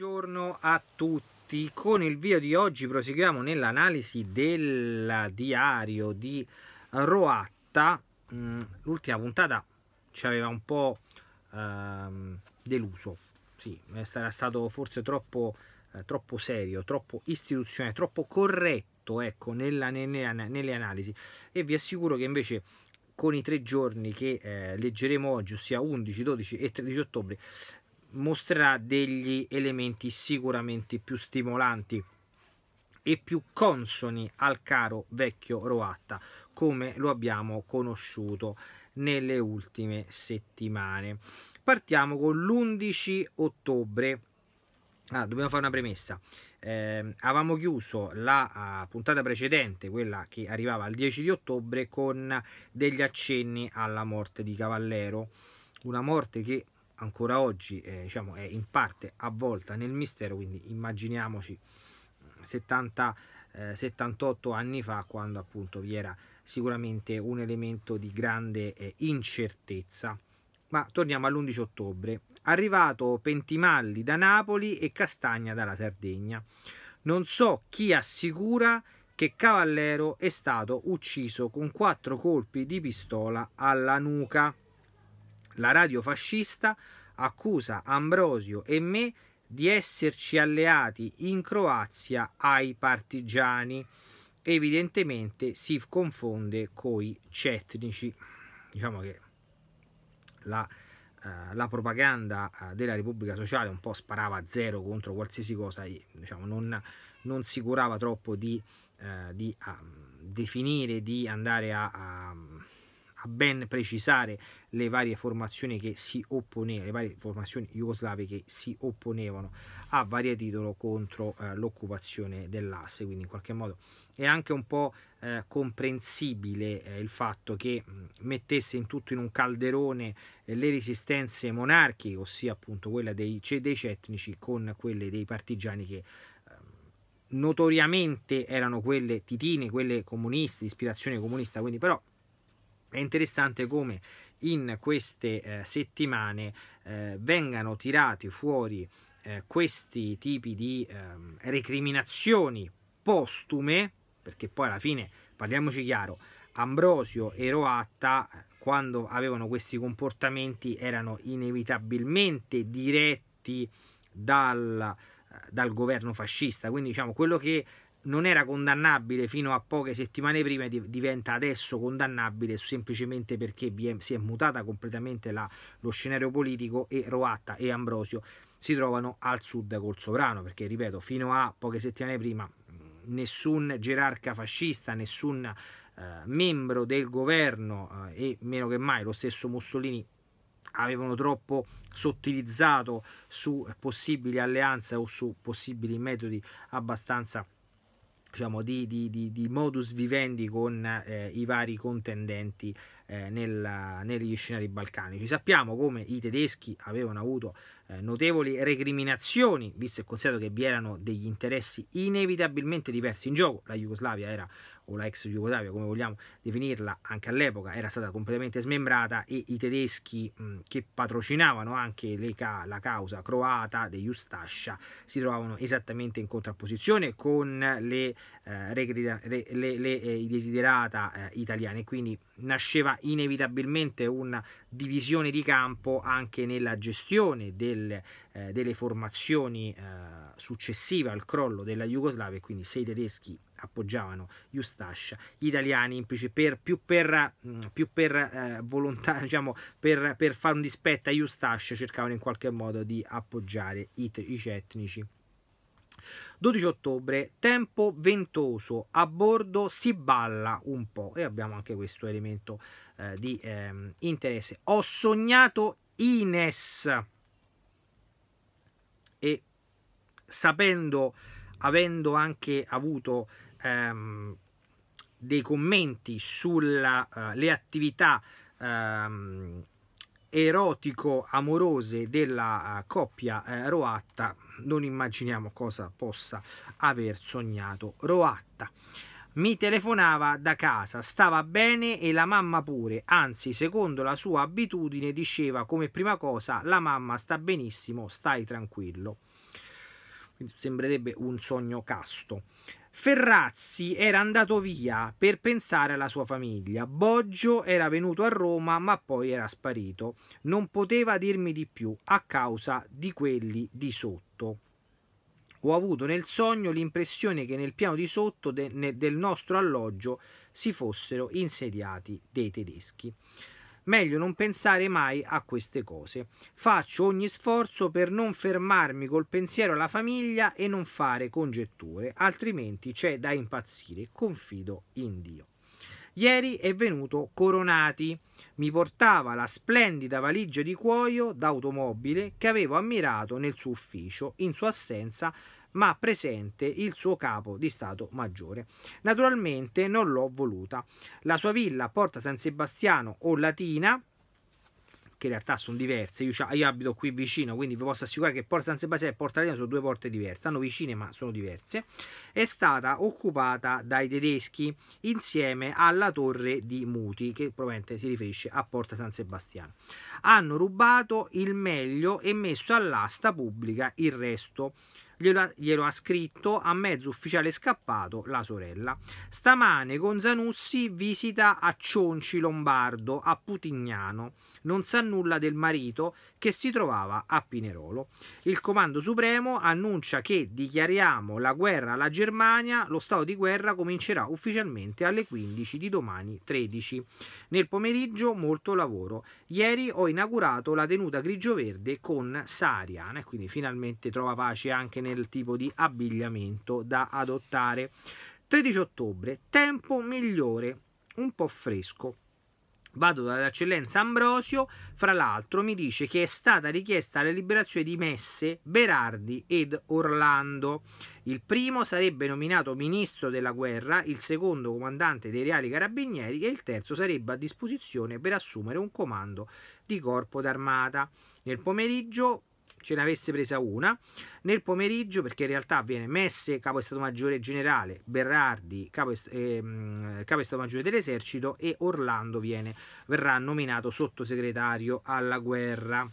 Buongiorno a tutti, con il video di oggi proseguiamo nell'analisi del diario di Roatta, mm, l'ultima puntata ci aveva un po' ehm, deluso, sì, era stato forse troppo, eh, troppo serio, troppo istituzionale, troppo corretto ecco, nella, nella, nelle analisi e vi assicuro che invece con i tre giorni che eh, leggeremo oggi, ossia 11, 12 e 13 ottobre, mostrerà degli elementi sicuramente più stimolanti e più consoni al caro vecchio Roatta come lo abbiamo conosciuto nelle ultime settimane. Partiamo con l'11 ottobre. Ah, dobbiamo fare una premessa. Eh, avevamo chiuso la uh, puntata precedente, quella che arrivava al 10 di ottobre, con degli accenni alla morte di Cavallero, una morte che ancora oggi eh, diciamo, è in parte avvolta nel mistero, quindi immaginiamoci 70, mm, eh, 78 anni fa quando appunto vi era sicuramente un elemento di grande eh, incertezza. Ma torniamo all'11 ottobre. Arrivato Pentimalli da Napoli e Castagna dalla Sardegna. Non so chi assicura che Cavallero è stato ucciso con quattro colpi di pistola alla nuca. La radio fascista accusa Ambrosio e me di esserci alleati in Croazia ai partigiani. Evidentemente si confonde coi cetnici. Diciamo che la, eh, la propaganda eh, della Repubblica Sociale un po' sparava a zero contro qualsiasi cosa, e, diciamo, non, non, si curava troppo di, eh, di a, ehm, definire, di andare a, a a ben precisare le varie formazioni che si opponevano, le varie formazioni jugoslave che si opponevano a varie titolo contro eh, l'occupazione dell'asse, quindi in qualche modo è anche un po' eh, comprensibile eh, il fatto che mm, mettesse in tutto in un calderone eh, le resistenze monarchiche, ossia appunto quella dei, dei cetnici con quelle dei partigiani che ehm, notoriamente erano quelle titine, quelle comuniste, di ispirazione comunista, quindi però è interessante come in queste eh, settimane eh, vengano tirati fuori eh, questi tipi di ehm, recriminazioni postume, perché poi alla fine, parliamoci chiaro, Ambrosio e Roatta quando avevano questi comportamenti erano inevitabilmente diretti dal, eh, dal governo fascista, quindi diciamo quello che non era condannabile fino a poche settimane prima e diventa adesso condannabile semplicemente perché si è mutata completamente la, lo scenario politico e Roatta e Ambrosio si trovano al sud col sovrano perché ripeto fino a poche settimane prima nessun gerarca fascista nessun eh, membro del governo eh, e meno che mai lo stesso Mussolini avevano troppo sottilizzato su possibili alleanze o su possibili metodi abbastanza diciamo, di, di, di, di, modus vivendi con eh, i vari contendenti eh, nella, negli scenari balcanici. Sappiamo come i tedeschi avevano avuto eh, notevoli recriminazioni, visto e considerato che vi erano degli interessi inevitabilmente diversi in gioco. La Jugoslavia era o la ex Jugoslavia come vogliamo definirla anche all'epoca era stata completamente smembrata e i tedeschi mh, che patrocinavano anche ca la causa croata degli Ustascia si trovavano esattamente in contrapposizione con le, eh, le, le, le eh, desiderata eh, italiane quindi nasceva inevitabilmente una divisione di campo anche nella gestione del eh, delle formazioni eh, successive al crollo della Jugoslavia, quindi se i tedeschi appoggiavano Justascia, gli italiani invece per, più per, mm, più per eh, volontà, diciamo, per, per, fare un dispetto a Justascia cercavano in qualche modo di appoggiare i, i etnici. 12 ottobre, tempo ventoso, a bordo si balla un po' e abbiamo anche questo elemento eh, di eh, interesse. Ho sognato Ines. sapendo, avendo anche avuto ehm, dei commenti sulle eh, uh, attività ehm, erotico-amorose della uh, coppia eh, Roatta, non immaginiamo cosa possa aver sognato Roatta. Mi telefonava da casa, stava bene e la mamma pure, anzi secondo la sua abitudine diceva come prima cosa la mamma sta benissimo, stai tranquillo quindi sembrerebbe un sogno casto. Ferrazzi era andato via per pensare alla sua famiglia. Boggio era venuto a Roma ma poi era sparito. Non poteva dirmi di più a causa di quelli di sotto. Ho avuto nel sogno l'impressione che nel piano di sotto de del nostro alloggio si fossero insediati dei tedeschi. Meglio non pensare mai a queste cose. Faccio ogni sforzo per non fermarmi col pensiero alla famiglia e non fare congetture, altrimenti c'è da impazzire. Confido in Dio. Ieri è venuto Coronati. Mi portava la splendida valigia di cuoio d'automobile che avevo ammirato nel suo ufficio. In sua assenza ma presente il suo capo di Stato Maggiore. Naturalmente non l'ho voluta. La sua villa Porta San Sebastiano o Latina che in realtà sono diverse. Io, io, abito qui vicino, quindi vi posso assicurare che Porta San Sebastiano e Porta Latina sono due porte diverse, hanno vicine ma sono diverse. È stata occupata dai tedeschi insieme alla torre di Muti, che probabilmente si riferisce a Porta San Sebastiano. Hanno rubato il meglio e messo all'asta pubblica il resto glielo ha, glielo ha scritto a mezzo ufficiale scappato la sorella. Stamane con Zanussi visita a Cionci Lombardo, a Putignano. Non sa nulla del marito che si trovava a Pinerolo. Il Comando Supremo annuncia che dichiariamo la guerra alla Germania, lo stato di guerra comincerà ufficialmente alle 15 di domani 13. Nel pomeriggio molto lavoro. Ieri ho inaugurato la tenuta grigio-verde con Sarian e quindi finalmente trova pace anche nel tipo di abbigliamento da adottare. 13 ottobre, tempo migliore, un po' fresco. Vado dall'eccellenza Ambrosio, fra l'altro mi dice che è stata richiesta la liberazione di Messe, Berardi ed Orlando. Il primo sarebbe nominato ministro della guerra, il secondo comandante dei Reali Carabinieri e il terzo sarebbe a disposizione per assumere un comando di corpo d'armata. Nel pomeriggio ce ne avesse presa una. Nel pomeriggio, perché in realtà viene Messe, capo di Stato Maggiore Generale, Berardi, capo, ehm, capo di Stato Maggiore dell'Esercito e Orlando viene, verrà nominato sottosegretario alla guerra.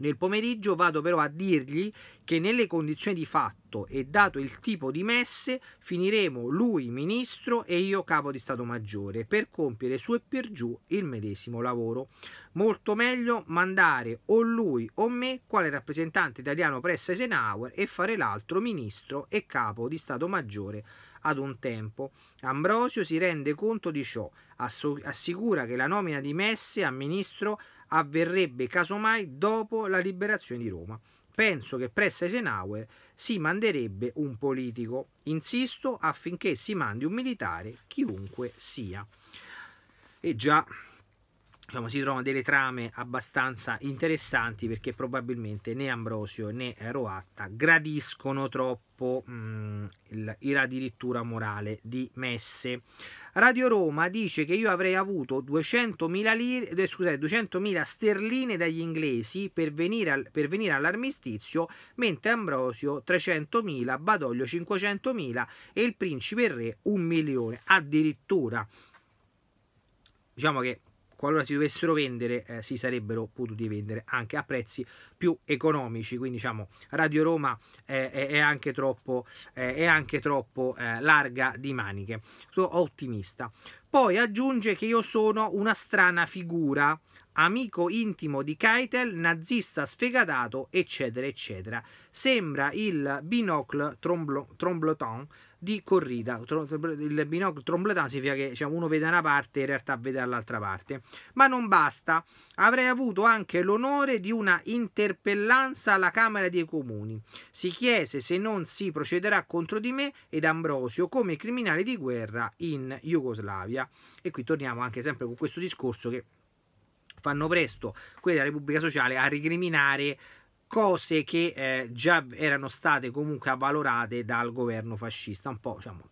Nel pomeriggio vado però a dirgli che nelle condizioni di fatto e dato il tipo di messe finiremo lui ministro e io capo di Stato Maggiore per compiere su e per giù il medesimo lavoro. Molto meglio mandare o lui o me quale rappresentante italiano presso Eisenhower e fare l'altro ministro e capo di Stato Maggiore ad un tempo. Ambrosio si rende conto di ciò, assicura che la nomina di Messe a ministro avverrebbe casomai dopo la liberazione di Roma. Penso che presso Eisenhower si manderebbe un politico. Insisto affinché si mandi un militare, chiunque sia. E già diciamo, si trovano delle trame abbastanza interessanti perché probabilmente né Ambrosio né Roatta gradiscono troppo mh, mm, il, la dirittura morale di Messe. Radio Roma dice che io avrei avuto 200.000, lire, eh, scusate, 200.000 sterline dagli inglesi per venire, al, per venire all'armistizio, mentre Ambrosio 300.000, Badoglio 500.000 e il principe re 1 milione. Addirittura, diciamo che qualora si dovessero vendere eh, si sarebbero potuti vendere anche a prezzi più economici quindi diciamo Radio Roma eh, è anche troppo, eh, è anche troppo eh, larga di maniche sono ottimista poi aggiunge che io sono una strana figura, amico intimo di Keitel, nazista sfegatato, eccetera, eccetera. Sembra il binocle tromblo, trombloton di corrida. Il binocle trombletan significa che diciamo, uno vede una parte e in realtà vede dall'altra parte. Ma non basta, avrei avuto anche l'onore di una interpellanza alla Camera dei Comuni. Si chiese se non si procederà contro di me ed Ambrosio come criminale di guerra in Jugoslavia. Italia e qui torniamo anche sempre con questo discorso che fanno presto quelli della Repubblica Sociale a ricriminare cose che eh, già erano state comunque avvalorate dal governo fascista, un po' diciamo,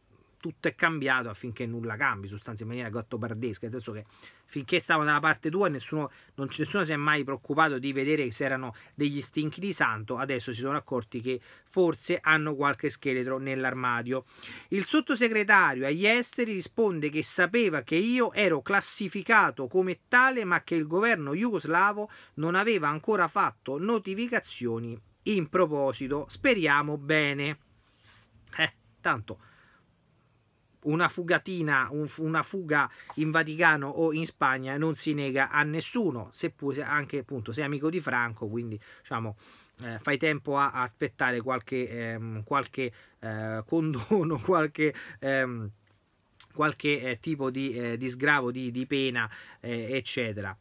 tutto è cambiato affinché nulla cambi, sostanza in maniera gottobardesca, nel senso che finché stavo dalla parte tua nessuno, non, nessuno si è mai preoccupato di vedere se erano degli stinchi di santo, adesso si sono accorti che forse hanno qualche scheletro nell'armadio. Il sottosegretario agli esteri risponde che sapeva che io ero classificato come tale ma che il governo jugoslavo non aveva ancora fatto notificazioni in proposito. Speriamo bene. Eh, tanto una fugatina, un, una fuga in Vaticano o in Spagna non si nega a nessuno, seppure anche appunto sei amico di Franco, quindi diciamo eh, fai tempo a, a aspettare qualche, ehm, qualche eh, condono, qualche... Ehm, qualche eh, tipo di, eh, di, sgravo, di, di pena, eh, eccetera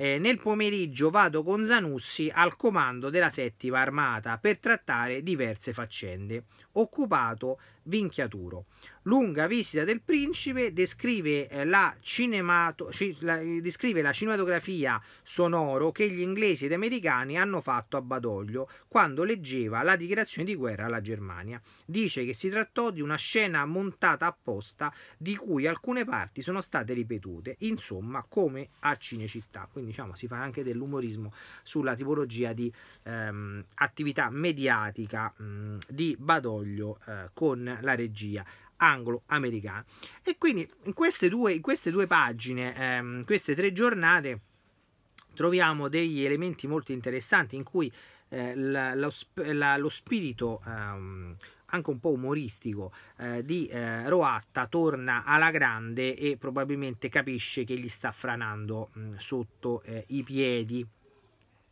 eh, nel pomeriggio vado con Zanussi al comando della settima armata per trattare diverse faccende. Occupato Vinchiaturo. Lunga visita del principe descrive eh, la, cinemato, la, descrive la, cinematografia sonoro che gli inglesi ed americani hanno fatto a Badoglio quando leggeva la dichiarazione di guerra alla Germania. Dice che si trattò di una scena montata apposta di cui alcune parti sono state ripetute, insomma come a Cinecittà. Quindi diciamo, si fa anche dell'umorismo sulla tipologia di ehm, attività mediatica mh, di Badoglio eh, con la regia anglo-americana. E quindi in queste due, in queste due pagine, ehm, queste tre giornate, troviamo degli elementi molto interessanti in cui eh, la, lo, la, lo, spirito ehm, anche un po' umoristico eh, di eh, Roatta torna alla grande e probabilmente capisce che gli sta franando mh, mm, sotto eh, i piedi.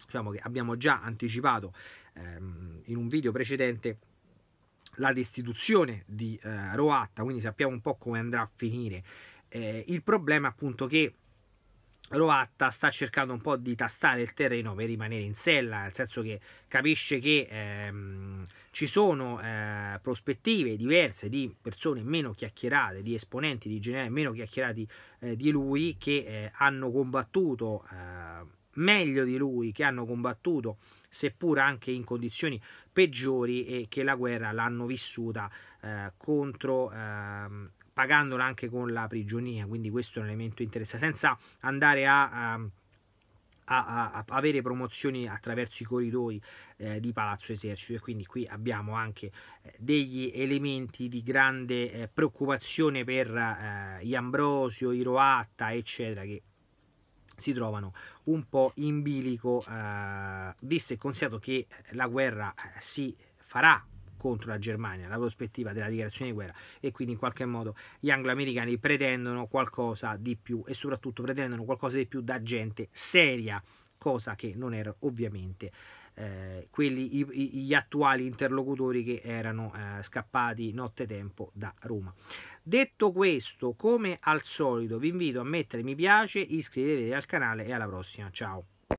Diciamo che abbiamo già anticipato ehm, in un video precedente la destituzione di eh, Roatta, quindi sappiamo un po' come andrà a finire. Eh, il problema appunto che Roatta sta cercando un po' di tastare il terreno per rimanere in sella, nel senso che capisce che ehm, ci sono eh, prospettive diverse di persone meno chiacchierate, di esponenti di generali meno chiacchierati eh, di lui che eh, hanno combattuto eh, meglio di lui, che hanno combattuto seppur anche in condizioni peggiori e che la guerra l'hanno vissuta eh, contro ehm, pagandola anche con la prigionia, quindi questo è un elemento interessante, senza andare a, ehm, a a, a, avere promozioni attraverso i corridoi eh, di Palazzo Esercito e quindi qui abbiamo anche eh, degli elementi di grande eh, preoccupazione per eh, gli Ambrosio, i Roatta eccetera che si trovano un po' in bilico eh, visto e considerato che la guerra eh, si farà contro la Germania, la prospettiva della dichiarazione di guerra e quindi in qualche modo gli angloamericani pretendono qualcosa di più e soprattutto pretendono qualcosa di più da gente seria, cosa che non era ovviamente eh, quelli, i, gli attuali interlocutori che erano eh, scappati nottetempo da Roma. Detto questo, come al solito, vi invito a mettere mi piace, iscrivetevi al canale e alla prossima. Ciao!